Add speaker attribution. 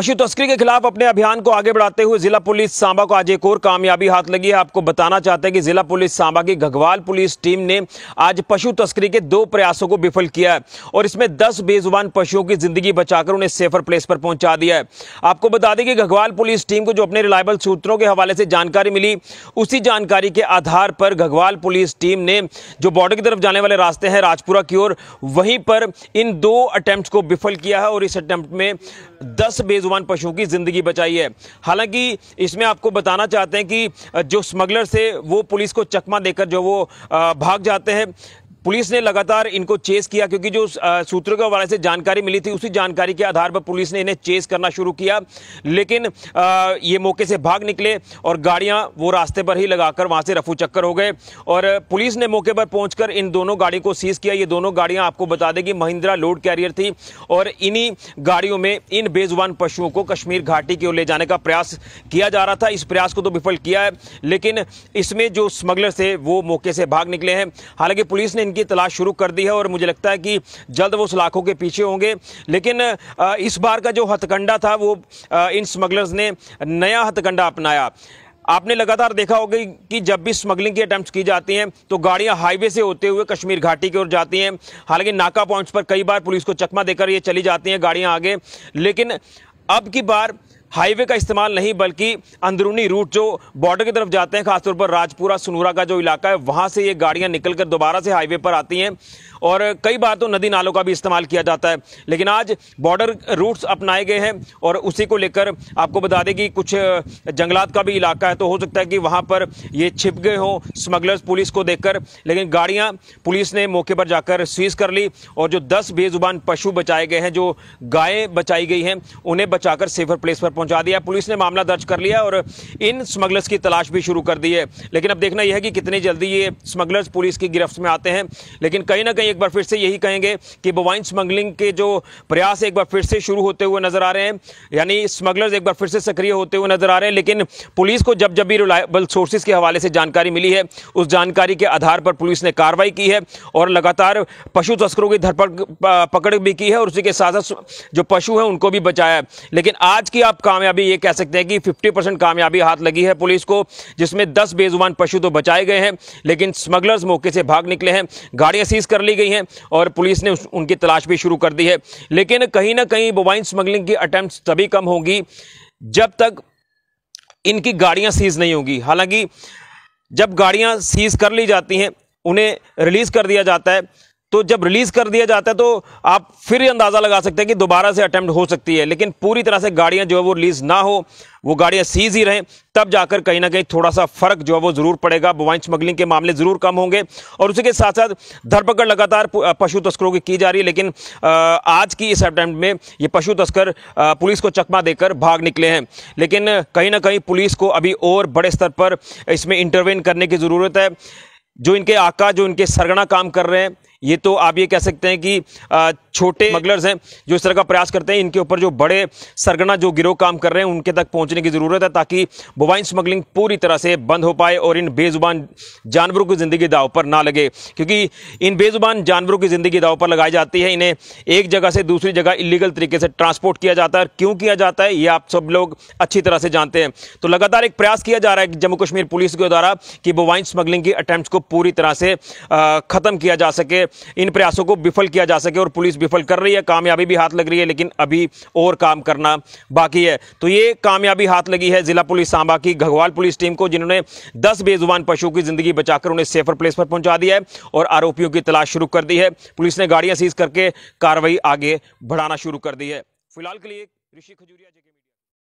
Speaker 1: पशु तस्करी के खिलाफ अपने अभियान को आगे बढ़ाते हुए जिला पुलिस सांबा को आज एक और कामयाबी हाथ लगी है आपको बताना चाहते हैं कि जिला पुलिस सांबा की घगवाल पुलिस टीम ने आज पशु तस्करी के दो प्रयासों को विफल किया है और इसमें दस बेजुबान पशुओं की जिंदगी बचाकर उन्हें सेफर प्लेस पर पहुंचा दिया है आपको बता दें कि घगवाल पुलिस टीम को जो अपने रिलायबल सूत्रों के हवाले से जानकारी मिली उसी जानकारी के आधार पर घगवाल पुलिस टीम ने जो बॉर्डर की तरफ जाने वाले रास्ते हैं राजपुरा की ओर वहीं पर इन दो अटैम्प्ट को विफल किया है और इस अटैम्प्ट में दस बेजुबान बेजुबान पशुओं की ज़िंदगी बचाई है हालांकि इसमें आपको बताना चाहते हैं कि जो स्मगलर्स है वो पुलिस को चकमा देकर जो वो भाग जाते हैं पुलिस ने लगातार इनको चेस किया क्योंकि जो सूत्रों के हवाले से जानकारी मिली थी उसी जानकारी के आधार पर पुलिस ने इन्हें चेस करना शुरू किया लेकिन आ, ये मौके से भाग निकले और गाड़ियां वो रास्ते पर ही लगाकर वहां से रफू चक्कर हो गए और पुलिस ने मौके पर पहुंचकर इन दोनों गाड़ियों को सीज किया ये दोनों गाड़ियां आपको बता दें कि महिंद्रा लोड कैरियर थी और इन्हीं गाड़ियों में इन बेजुबान पशुओं को कश्मीर घाटी की ओर ले जाने का प्रयास किया जा रहा था इस प्रयास को तो विफल किया है लेकिन इसमें जो स्मगलर थे वो मौके से भाग निकले हैं हालांकि पुलिस ने मुलजिम की तलाश शुरू कर दी है और मुझे लगता है कि जल्द वो सलाखों के पीछे होंगे लेकिन इस बार का जो हथकंडा था वो इन स्मगलर्स ने नया हथकंडा अपनाया आपने लगातार देखा होगा कि जब भी स्मगलिंग की अटैम्प्ट की जाती हैं तो गाड़ियां हाईवे से होते हुए कश्मीर घाटी की ओर जाती हैं हालांकि नाका पॉइंट्स पर कई बार पुलिस को चकमा देकर ये चली जाती हैं गाड़ियां आगे लेकिन अब की बार हाईवे का इस्तेमाल नहीं बल्कि अंदरूनी रूट जो बॉर्डर की तरफ जाते हैं खासतौर पर राजपुरा सुनूरा का जो इलाका है वहाँ से ये गाड़ियाँ निकल कर दोबारा से हाईवे पर आती हैं और कई बार तो नदी नालों का भी इस्तेमाल किया जाता है लेकिन आज बॉर्डर रूट्स अपनाए गए हैं और उसी को लेकर आपको बता दें कि कुछ जंगलात का भी इलाका है तो हो सकता है कि वहाँ पर ये छिप गए हों स्मगलर्स पुलिस को देखकर लेकिन गाड़ियाँ पुलिस ने मौके पर जाकर सीज कर ली और जो दस बेजुबान पशु बचाए गए हैं जो गायें बचाई गई हैं उन्हें बचाकर सेफर प्लेस पर पहुंचा दिया पुलिस ने मामला दर्ज कर लिया और इन स्मगलर्स की तलाश भी शुरू कर दी है लेकिन अब देखना यह है कि कितनी जल्दी ये स्मगलर्स पुलिस की गिरफ्त में आते हैं लेकिन कहीं ना कहीं एक बार फिर से यही कहेंगे कि बोवाइन स्मगलिंग के जो प्रयास एक बार फिर से शुरू होते हुए नजर आ रहे हैं यानी स्मगलर्स एक बार फिर से सक्रिय होते हुए नजर आ रहे हैं लेकिन पुलिस को जब जब भी रिलायबल सोर्सेज के हवाले से जानकारी मिली है उस जानकारी के आधार पर पुलिस ने कार्रवाई की है और लगातार पशु तस्करों की धरपकड़ पकड़ भी की है और उसी के साथ जो पशु हैं उनको भी बचाया है लेकिन आज की आप कामयाबी ये कह सकते हैं कि 50 परसेंट कामयाबी हाथ लगी है पुलिस को जिसमें 10 बेजुबान पशु तो बचाए गए हैं लेकिन स्मगलर्स मौके से भाग निकले हैं गाड़ियां सीज कर ली गई हैं और पुलिस ने उनकी तलाश भी शुरू कर दी है लेकिन कहीं ना कहीं वाइन स्मगलिंग की अटैम्प्ट तभी कम होगी जब तक इनकी गाड़ियाँ सीज नहीं होंगी हालांकि जब गाड़ियाँ सीज कर ली जाती हैं उन्हें रिलीज़ कर दिया जाता है तो जब रिलीज कर दिया जाता है तो आप फिर ये अंदाज़ा लगा सकते हैं कि दोबारा से अटैम्प्ट हो सकती है लेकिन पूरी तरह से गाड़ियाँ जो है वो रिलीज़ ना हो वो गाड़ियाँ सीज ही रहें तब जाकर कहीं ना कहीं थोड़ा सा फ़र्क जो है वो ज़रूर पड़ेगा बुवाइन स्मगलिंग के मामले ज़रूर कम होंगे और उसी के साथ साथ धरपकड़ लगातार पशु तस्करों की की जा रही है लेकिन आज की इस अटैम्प्ट में ये पशु तस्कर पुलिस को चकमा देकर भाग निकले हैं लेकिन कहीं ना कहीं पुलिस को अभी और बड़े स्तर पर इसमें इंटरवेन करने की ज़रूरत है जो इनके आका जो इनके सरगना काम कर रहे हैं ये तो आप ये कह सकते हैं कि छोटे स्मगलर्स हैं जो इस तरह का प्रयास करते हैं इनके ऊपर जो बड़े सरगना जो गिरोह काम कर रहे हैं उनके तक पहुंचने की ज़रूरत है ताकि बोवाइन स्मगलिंग पूरी तरह से बंद हो पाए और इन बेज़ुबान जानवरों की ज़िंदगी दाव पर ना लगे क्योंकि इन बेज़ुबान जानवरों की ज़िंदगी दाव पर लगाई जाती है इन्हें एक जगह से दूसरी जगह इलीगल तरीके से ट्रांसपोर्ट किया जाता है और क्यों किया जाता है ये आप सब लोग अच्छी तरह से जानते हैं तो लगातार एक प्रयास किया जा रहा है जम्मू कश्मीर पुलिस के द्वारा कि बोवाइन स्मगलिंग की अटैम्प्ट को पूरी तरह से ख़त्म किया जा सके इन प्रयासों को विफल किया जा सके और पुलिस विफल कर रही है कामयाबी भी हाथ लग रही है लेकिन अभी और काम करना बाकी है तो ये कामयाबी हाथ लगी है जिला पुलिस सांबा की घगवाल पुलिस टीम को जिन्होंने दस बेजुबान पशुओं की जिंदगी बचाकर उन्हें सेफर प्लेस पर पहुंचा दिया है और आरोपियों की तलाश शुरू कर दी है पुलिस ने गाड़ियां सीज करके कार्रवाई आगे बढ़ाना शुरू कर दी है फिलहाल के लिए ऋषि खजूरिया